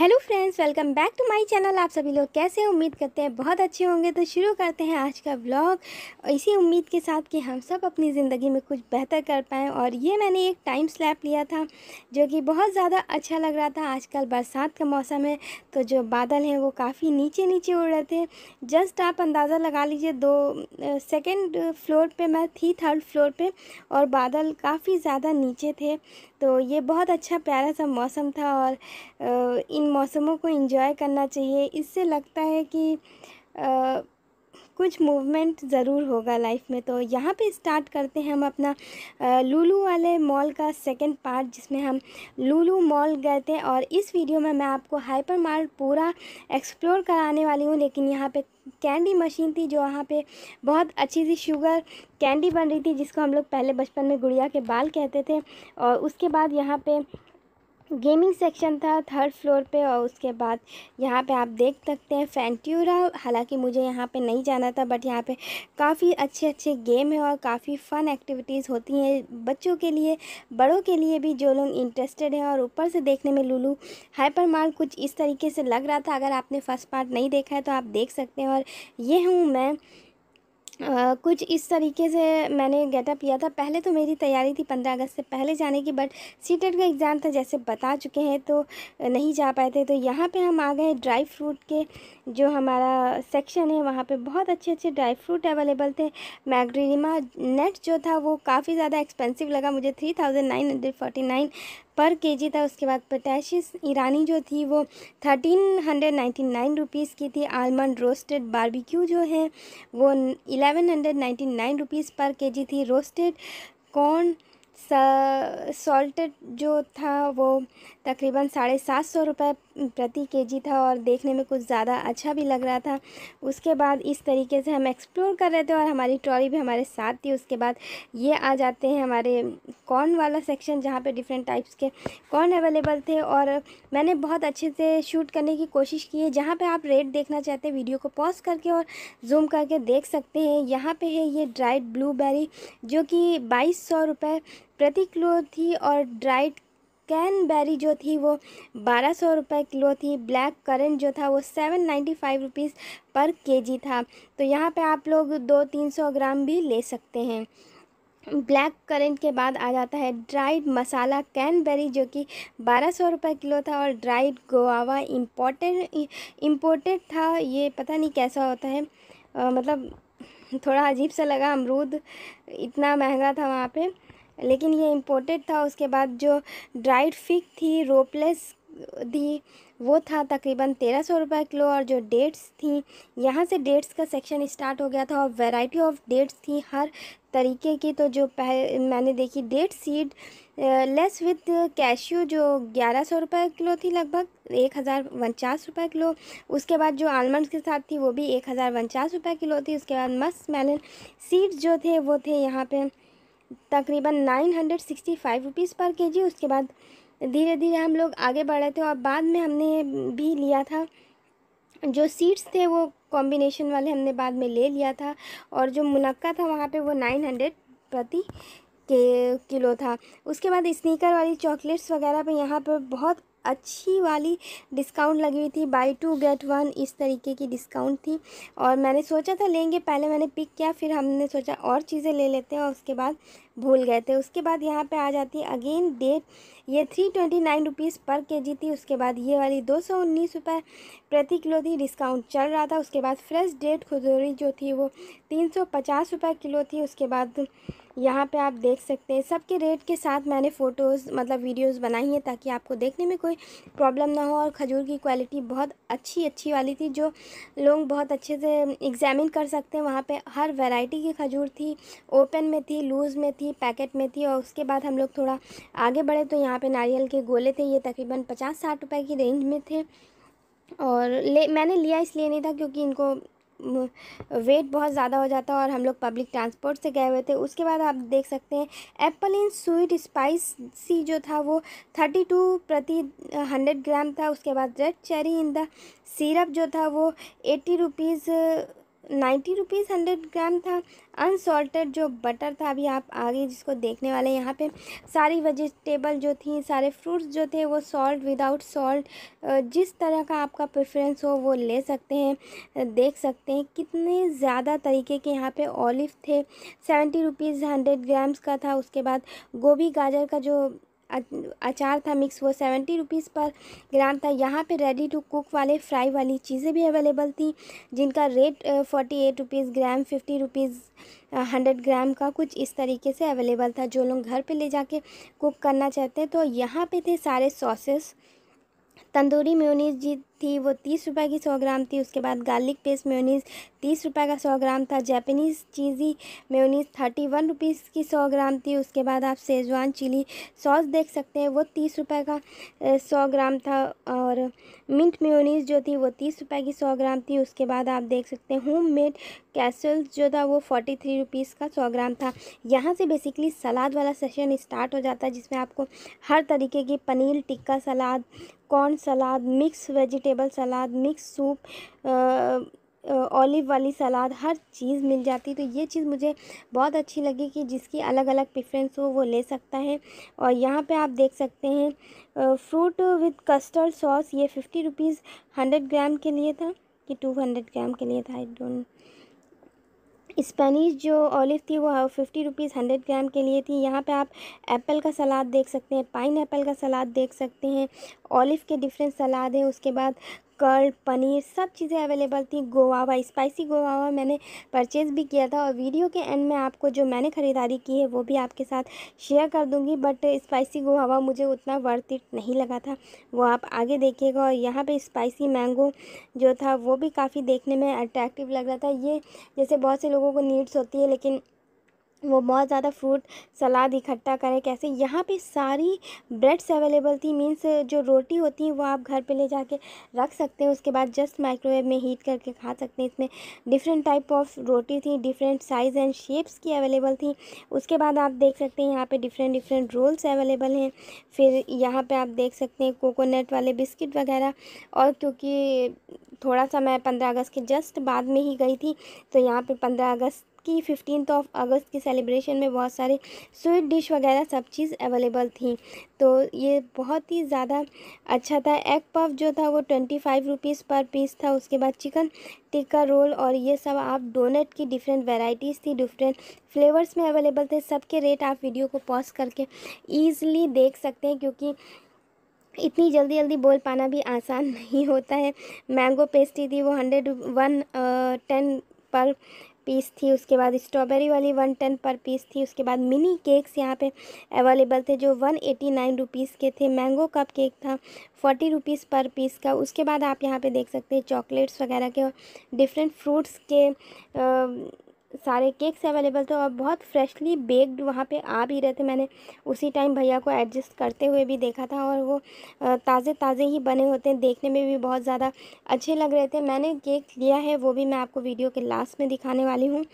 hello friends welcome back to my channel आप सभी लोग कैसे उम्मीद करते हैं बहुत अच्छे होंगे तो शुरू करते हैं आज का ब्लॉग इसी उम्मीद के साथ कि हम सब अपनी ज़िंदगी में कुछ बेहतर कर पाएँ और ये मैंने एक टाइम स्लैप लिया था जो कि बहुत ज़्यादा अच्छा लग रहा था आजकल बरसात का मौसम है तो जो बादल हैं वो काफ़ी नीचे नीचे उड़ रहे थे जस्ट आप अंदाज़ा लगा लीजिए दो सेकेंड फ्लोर पर मैं थी थर्ड फ्लोर पर और बादल काफ़ी ज़्यादा नीचे थे तो ये बहुत अच्छा प्यारा सा मौसम था और इन मौसमों को इंजॉय करना चाहिए इससे लगता है कि आ, कुछ मूवमेंट ज़रूर होगा लाइफ में तो यहाँ पे स्टार्ट करते हैं हम अपना लूलू वाले मॉल का सेकंड पार्ट जिसमें हम लूलू मॉल गए थे और इस वीडियो में मैं आपको हाइपर मार्ट पूरा एक्सप्लोर कराने वाली हूँ लेकिन यहाँ पे कैंडी मशीन थी जो वहाँ पे बहुत अच्छी सी शुगर कैंडी बन रही थी जिसको हम लोग पहले बचपन में गुड़िया के बाल कहते थे और उसके बाद यहाँ पे गेमिंग सेक्शन था थर्ड फ्लोर पे और उसके बाद यहाँ पे आप देख सकते हैं फैंट्यूरा हालांकि मुझे यहाँ पे नहीं जाना था बट यहाँ पे काफ़ी अच्छे अच्छे गेम है और काफ़ी फ़न एक्टिविटीज़ होती हैं बच्चों के लिए बड़ों के लिए भी जो लोग इंटरेस्टेड हैं और ऊपर से देखने में लुलू हाइपर माल कुछ इस तरीके से लग रहा था अगर आपने फर्स्ट पार्ट नहीं देखा है तो आप देख सकते हैं और ये हूँ मैं कुछ इस तरीके से मैंने गेटअप किया था पहले तो मेरी तैयारी थी पंद्रह अगस्त से पहले जाने की बट टेट का एग्ज़ाम था जैसे बता चुके हैं तो नहीं जा पाए थे तो यहाँ पे हम आ गए ड्राई फ्रूट के जो हमारा सेक्शन है वहाँ पे बहुत अच्छे अच्छे ड्राई फ्रूट अवेलेबल थे मैग्रीमा नेट जो था वो काफ़ी ज़्यादा एक्सपेंसिव लगा मुझे three thousand nine hundred forty nine per K जी था उसके बाद पोटैशियस ईरानी जो थी वो thirteen hundred ninety nine rupees की थी आलमंड रोस्टेड बारबेक्यू जो है वो eleven hundred ninety nine rupees per K जी थी रोस्टेड कॉर्न सॉल्ट जो था वो तकरीबन साढ़े सात सौ रुपये प्रति केजी था और देखने में कुछ ज़्यादा अच्छा भी लग रहा था उसके बाद इस तरीके से हम एक्सप्लोर कर रहे थे और हमारी ट्रॉली भी हमारे साथ थी उसके बाद ये आ जाते हैं हमारे कॉर्न वाला सेक्शन जहाँ पे डिफरेंट टाइप्स के कॉर्न अवेलेबल थे और मैंने बहुत अच्छे से शूट करने की कोशिश की है जहाँ पर आप रेट देखना चाहते हैं वीडियो को पॉज करके और जूम करके देख सकते हैं यहाँ पर है ये ड्राइड ब्लूबेरी जो कि बाईस सौ रुपये प्रतिकिलो थी और ड्राइड कैनबेरी जो थी वो बारह सौ रुपये किलो थी ब्लैक करंट जो था वो seven ninety five rupees per KG था तो यहाँ पे आप लोग दो तीन सौ ग्राम भी ले सकते हैं ब्लैक करंट के बाद आ जाता है ड्राइड मसाला कैनबेरी जो कि बारह सौ रुपये किलो था और ड्राइड गोआवा इम्पोर्टेड इम्पोर्टेड था ये पता नहीं कैसा होता है आ, मतलब थोड़ा अजीब सा लगा अमरूद इतना महंगा था वहाँ पे लेकिन ये इम्पोर्टेड था उसके बाद जो ड्राइड फिक थी रोपलेस थी वो था तकरीबन तेरह सौ रुपये किलो और जो डेट्स थी यहाँ से डेट्स का सेक्शन स्टार्ट हो गया था और वैरायटी ऑफ डेट्स थी हर तरीके की तो जो पह, मैंने देखी date seedless with cashew जो ग्यारह सौ रुपये किलो थी लगभग एक हज़ार उनचास रुपये किलो उसके बाद जो आलमंड्स के साथ थी वो भी एक हज़ार उनचास रुपये किलो थी उसके बाद मस्क मैलन सीड्स जो थे वो थे यहाँ पर तकरीबन nine hundred sixty five rupees per K जी उसके बाद धीरे धीरे हम लोग आगे बढ़ रहे थे और बाद में हमने भी लिया था जो सीट्स थे वो कॉम्बिनेशन वाले हमने बाद में ले लिया था और जो मुनक्का था वहाँ पे वो नाइन हंड्रेड प्रति के किलो था उसके बाद स्नीकर वाली चॉकलेट्स वगैरह पे यहाँ पर बहुत अच्छी वाली डिस्काउंट लगी हुई थी बाई टू गेट वन इस तरीके की डिस्काउंट थी और मैंने सोचा था लेंगे पहले मैंने पिक किया फिर हमने सोचा और चीज़ें ले लेते हैं और उसके बाद भूल गए थे उसके बाद यहाँ पे आ जाती है अगेन डेट ये three twenty nine rupees per K जी थी उसके बाद ये वाली दो सौ उन्नीस रुपये प्रति किलो थी डिस्काउंट चल रहा था उसके बाद फ्रेश डेट खुजूरी जो थी वो तीन सौ पचास रुपये किलो थी उसके बाद यहाँ पे आप देख सकते हैं सबके रेट के साथ मैंने फ़ोटोज़ मतलब वीडियोज़ बनाई हैं ताकि आपको देखने में कोई प्रॉब्लम ना हो और खजूर की क्वालिटी बहुत अच्छी अच्छी वाली थी जो लोग बहुत अच्छे से एग्ज़ामिन कर सकते हैं वहाँ पे हर वैरायटी की खजूर थी ओपन में थी लूज़ में थी पैकेट में थी और उसके बाद हम लोग थोड़ा आगे बढ़े तो यहाँ पर नारियल के गोले थे ये तकरीबन पचास साठ रुपये की रेंज में थे और ले मैंने लिया इसलिए नहीं था क्योंकि इनको वेट बहुत ज़्यादा हो जाता है और हम लोग पब्लिक ट्रांसपोर्ट से गए हुए थे उसके बाद आप देख सकते हैं एप्पल इन स्वीट स्पाइसी जो था वो थर्टी टू प्रति हंड्रेड ग्राम था उसके बाद red cherry in the syrup जो था वो eighty rupees ninety rupees hundred gram था अनसॉल्टेड जो बटर था अभी आप आगे जिसको देखने वाले यहाँ पे सारी वेजिटेबल जो थी सारे फ्रूट्स जो थे वो सॉल्ट विदाउट सॉल्ट जिस तरह का आपका प्रेफरेंस हो वो ले सकते हैं देख सकते हैं कितने ज़्यादा तरीके के यहाँ पे ऑलिव थे सेवेंटी रुपीज़ हंड्रेड ग्राम्स का था उसके बाद गोभी गाजर का जो अचार था मिक्स वो सेवेंटी रुपीज़ पर ग्राम था यहाँ पे रेडी टू कुक वाले फ्राई वाली चीज़ें भी अवेलेबल थी जिनका rate forty eight rupees gram fifty rupees hundred gram का कुछ इस तरीके से अवेलेबल था जो लोग घर पे ले जाके कुक करना चाहते हैं तो यहाँ पे थे सारे सॉसेस तंदूरी म्यूनिस जी थी वो तीस रुपए की सौ ग्राम थी उसके बाद गार्लिक पेस्ट मेयोनीज़ तीस रुपये का सौ ग्राम था Japanese cheesy mayonnaise thirty one rupees की सौ ग्राम थी उसके बाद आप शेजवान चिली सॉस देख सकते हैं वो तीस रुपए का सौ ग्राम था और मिंट मेयोनीज़ जो थी वो तीस रुपए की सौ ग्राम थी उसके बाद आप देख सकते हैं होम मेड कैसल जो था वो फोर्टी थ्री रुपीज़ का सौ ग्राम था यहाँ से बेसिकली सलाद वाला सेशन स्टार्ट हो जाता है जिसमें आपको हर तरीके की paneer tikka salad corn salad mix vegetable vegetable salad mix soup olive वाली सलाद हर चीज़ मिल जाती तो ये चीज़ मुझे बहुत अच्छी लगी कि जिसकी अलग अलग प्रिफ्रेंस हो वो ले सकता है और यहाँ पे आप देख सकते हैं फ्रूट विद कस्टर्ड सॉस ये फिफ्टी रुपीज़ हंड्रेड ग्राम के लिए था कि टू हंड्रेड ग्राम के लिए था आई डोंट स्पेनिश जो ऑलिव थी वो फिफ्टी रुपीज़ हंड्रेड ग्राम के लिए थी यहाँ पे आप एप्पल का सलाद देख सकते हैं पाइन एप्पल का सलाद देख सकते हैं ऑलिव के डिफरेंट सलाद है उसके बाद कर्ड पनीर सब चीज़ें अवेलेबल थी गोवावा स्पाइसी गोवावा मैंने परचेज़ भी किया था और वीडियो के एंड में आपको जो मैंने ख़रीदारी की है वो भी आपके साथ शेयर कर दूँगी बट स्पाइसी गोवावा मुझे उतना वर्थ इट नहीं लगा था वो आप आगे देखिएगा और यहाँ पर स्पाइसी मैंगो जो था वो भी काफ़ी देखने में अट्रैक्टिव लग रहा था ये जैसे बहुत से लोगों को नीड्स होती है लेकिन वो बहुत ज़्यादा फ्रूट सलाद इकट्ठा करें कैसे यहाँ पे सारी ब्रेड्स अवेलेबल थी मीन्स जो रोटी होती है वो आप घर पे ले जाके रख सकते हैं उसके बाद जस्ट माइक्रोवेव में हीट करके खा सकते हैं इसमें डिफरेंट टाइप ऑफ रोटी थी डिफरेंट साइज़ एंड शेप्स की अवेलेबल थी उसके बाद आप देख सकते हैं यहाँ पर डिफरेंट डिफरेंट रोल्स अवेलेबल हैं फिर यहाँ पर आप देख सकते हैं कोकोनट वाले बिस्किट वगैरह और क्योंकि थोड़ा सा मैं पंद्रह अगस्त के जस्ट बाद में ही गई थी तो यहाँ पर पंद्रह अगस्त कि फिफ्टीन ऑफ अगस्त की सेलिब्रेशन में बहुत सारे स्वीट डिश वगैरह सब चीज़ अवेलेबल थी तो ये बहुत ही ज़्यादा अच्छा था एग पफ जो था वो twenty five rupees per piece था उसके बाद चिकन टिक्का रोल और ये सब आप डोनट की डिफरेंट वेराइटीज़ थी डिफरेंट फ्लेवर्स में अवेलेबल थे सबके रेट आप वीडियो को पॉज करके ईज़िली देख सकते हैं क्योंकि इतनी जल्दी जल्दी बोल पाना भी आसान नहीं होता है मैंगो पेस्ट्री थी वो hundred one ten per piece थी उसके बाद स्ट्रॉबेरी वाली वन टेन पर पीस थी उसके बाद मिनी केक्स यहाँ पे अवेलेबल थे जो वन एटी नाइन रुपीज़ के थे मैंगो कप केक था फोर्टी रुपीज़ पर पीस का उसके बाद आप यहाँ पे देख सकते हैं चॉकलेट्स वगैरह के डिफरेंट फ्रूट्स के आ, सारे केक्स अवेलेबल थे और बहुत फ्रेशली बेक्ड वहाँ पे आ भी रहे थे मैंने उसी टाइम भैया को एडजस्ट करते हुए भी देखा था और वो ताज़े ताज़े ही बने होते हैं देखने में भी बहुत ज़्यादा अच्छे लग रहे थे मैंने केक लिया है वो भी मैं आपको वीडियो के लास्ट में दिखाने वाली हूँ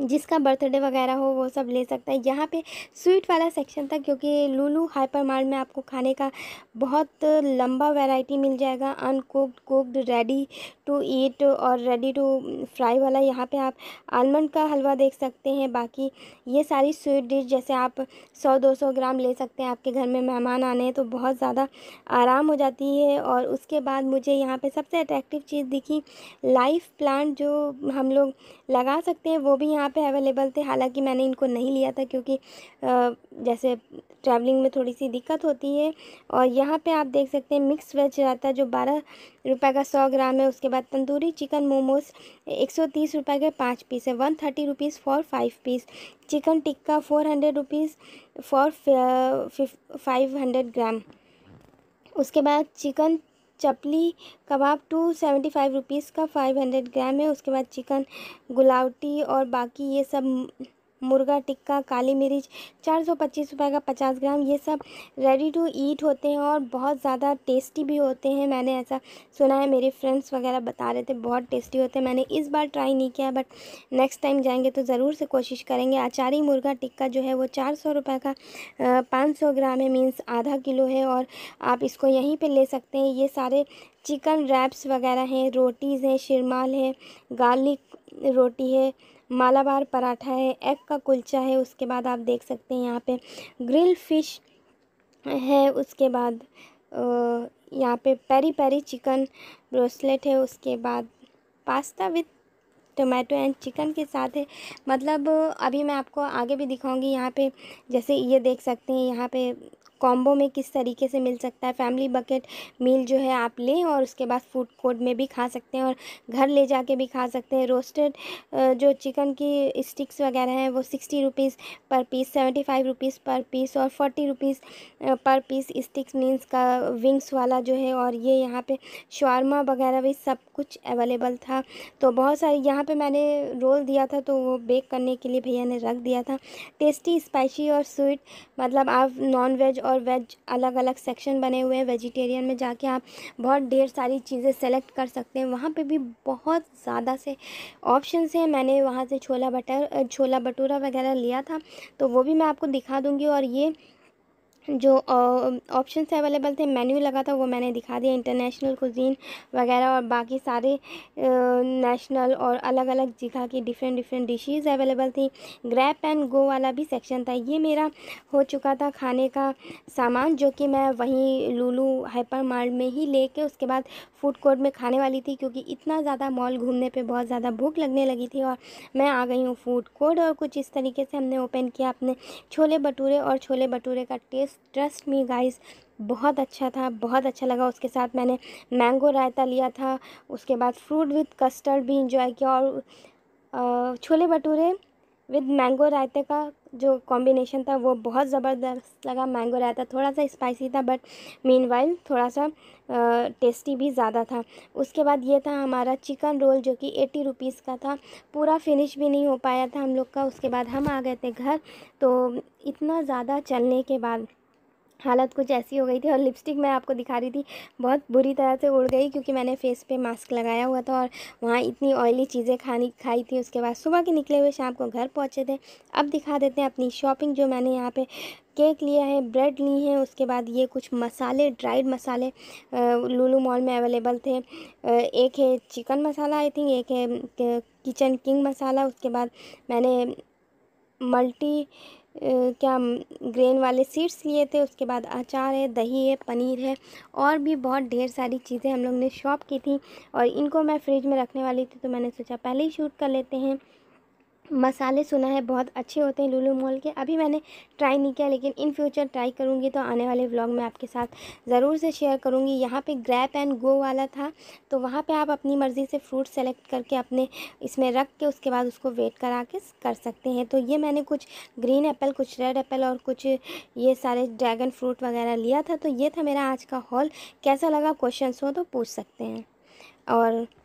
जिसका बर्थडे वगैरह हो वो सब ले सकता है यहाँ पे स्वीट वाला सेक्शन था क्योंकि लूलू हाइपर मार्ट में आपको खाने का बहुत लंबा वैरायटी मिल जाएगा uncooked cooked ready to eat और रेडी टू फ्राई वाला यहाँ पे आप आलमंड का हलवा देख सकते हैं बाकी ये सारी स्वीट डिश जैसे आप सौ दो सौ ग्राम ले सकते हैं आपके घर में मेहमान आने हैं तो बहुत ज़्यादा आराम हो जाती है और उसके बाद मुझे यहाँ पर सबसे अट्रैक्टिव चीज़ दिखी लाइफ प्लांट जो हम लोग लगा सकते हैं वो भी यहाँ यहाँ पे अवेलेबल थे हालांकि मैंने इनको नहीं लिया था क्योंकि जैसे ट्रैवलिंग में थोड़ी सी दिक्कत होती है और यहाँ पे आप देख सकते हैं मिक्स वेज रहता है जो बारह रुपए का सौ ग्राम है उसके बाद तंदूरी चिकन मोमोज एक सौ तीस रुपये के पाँच पीस है one thirty rupees for five piece chicken tikka four hundred rupees for five hundred gram उसके बाद chicken chapli kebab two seventy five rupees का फाइव हंड्रेड ग्राम है उसके बाद चिकन गुलावटी और बाकी ये सब मुर्गा टिक्का काली मिर्च चार सौ पच्चीस रुपये का पचास ग्राम ये सब रेडी टू ईट होते हैं और बहुत ज़्यादा टेस्टी भी होते हैं मैंने ऐसा सुना है मेरे फ्रेंड्स वगैरह बता रहे थे बहुत टेस्टी होते हैं मैंने इस बार ट्राई नहीं किया बट नेक्स्ट टाइम जाएंगे तो ज़रूर से कोशिश करेंगे अचारी मुर्गा टिक्का जो है वो चार सौ रुपये का पाँच सौ ग्राम है मीन्स आधा किलो है और आप इसको यहीं पर ले सकते हैं ये सारे चिकन रैप्स वगैरह हैं रोटीज़ हैं शिरमाल है गार्लिक रोटी है मालाबार पराठा है एग का कुलचा है उसके बाद आप देख सकते हैं यहाँ पे ग्रिल फिश है उसके बाद यहाँ पे पेरी पेरी चिकन ब्रोसलेट है उसके बाद pasta with tomato and chicken के साथ है मतलब अभी मैं आपको आगे भी दिखाऊंगी यहाँ पे जैसे ये देख सकते हैं यहाँ पे कॉम्बो में किस तरीके से मिल सकता है फैमिली बकेट मील जो है आप लें और उसके बाद फूड कोर्ट में भी खा सकते हैं और घर ले जाके भी खा सकते हैं रोस्टेड जो चिकन की स्टिक्स वगैरह हैं वो sixty rupees per piece seventy five rupees per piece और forty rupees per piece sticks means का विंग्स वाला जो है और ये यहाँ पे शॉर्मा वगैरह भी सब कुछ अवेलेबल था तो बहुत सारे यहाँ पे मैंने रोल दिया था तो वो बेक करने के लिए भैया ने रख दिया था टेस्टी स्पाइसी और स्वीट मतलब आप नॉन वेज और और वेज अलग अलग सेक्शन बने हुए हैं वेजिटेरियन में जाके आप बहुत ढेर सारी चीज़ें सेलेक्ट कर सकते हैं वहाँ पे भी बहुत ज़्यादा से ऑप्शन हैं मैंने वहाँ से छोला बटर छोला भटूरा वगैरह लिया था तो वो भी मैं आपको दिखा दूँगी और ये जो ऑप्शंस अवेलेबल थे मेन्यू लगा था वो मैंने दिखा दिया इंटरनेशनल कुजीन वगैरह और बाकी सारे नेशनल और अलग अलग जगह की डिफरेंट डिफरेंट डिशेज़ अवेलेबल थी ग्रैप एंड गो वाला भी सेक्शन था ये मेरा हो चुका था खाने का सामान जो कि मैं वहीं लूलू हाइपर मार्ट में ही ले कर उसके बाद फूड कोर्ट में खाने वाली थी क्योंकि इतना ज़्यादा मॉल घूमने पर बहुत ज़्यादा भूख लगने लगी थी और मैं आ गई हूँ फूड कोर्ट और कुछ इस तरीके से हमने ओपन किया अपने छोले भटूरे और छोले भटूरे का टेस्ट ट्रस्ट मी गाइस बहुत अच्छा था बहुत अच्छा लगा उसके साथ मैंने मैंगो रायता लिया था उसके बाद फ्रूट विथ कस्टर्ड भी इंजॉय किया और छोले भटूरे विद मैंगो रायते का जो कॉम्बिनेशन था वो बहुत ज़बरदस्त लगा मैंगो रायता थोड़ा सा स्पाइसी था बट मीन थोड़ा सा टेस्टी भी ज़्यादा था उसके बाद ये था हमारा चिकन रोल जो कि एटी रुपीज़ का था पूरा फिनिश भी नहीं हो पाया था हम लोग का उसके बाद हम आ गए थे घर तो इतना ज़्यादा चलने के बाद हालत कुछ ऐसी हो गई थी और लिपस्टिक मैं आपको दिखा रही थी बहुत बुरी तरह से उड़ गई क्योंकि मैंने फेस पे मास्क लगाया हुआ था और वहाँ इतनी ऑयली चीज़ें खानी खाई थी उसके बाद सुबह के निकले हुए शाम को घर पहुँचे थे अब दिखा देते हैं अपनी शॉपिंग जो मैंने यहाँ पे केक लिया है ब्रेड ली है उसके बाद ये कुछ मसाले ड्राइड मसाले लूलू मॉल में अवेलेबल थे एक है चिकन मसाला आई थिंक एक है किचन किंग मसाला उसके बाद मैंने मल्टी क्या ग्रेन वाले सीड्स लिए थे उसके बाद अचार है दही है पनीर है और भी बहुत ढेर सारी चीज़ें हम लोग ने शॉप की थी और इनको मैं फ्रिज में रखने वाली थी तो मैंने सोचा पहले ही शूट कर लेते हैं मसाले सुना है बहुत अच्छे होते हैं लुलू मॉल के अभी मैंने ट्राई नहीं किया लेकिन इन फ्यूचर ट्राई करूँगी तो आने वाले व्लॉग में आपके साथ ज़रूर से शेयर करूँगी यहाँ पे ग्रैप एंड गो वाला था तो वहाँ पे आप अपनी मर्ज़ी से फ्रूट सेलेक्ट करके अपने इसमें रख के उसके बाद उसको वेट करा के कर सकते हैं तो ये मैंने कुछ ग्रीन एप्पल कुछ रेड एप्पल और कुछ ये सारे ड्रैगन फ्रूट वगैरह लिया था तो ये था मेरा आज का हॉल कैसा लगा क्वेश्चन हो तो पूछ सकते हैं और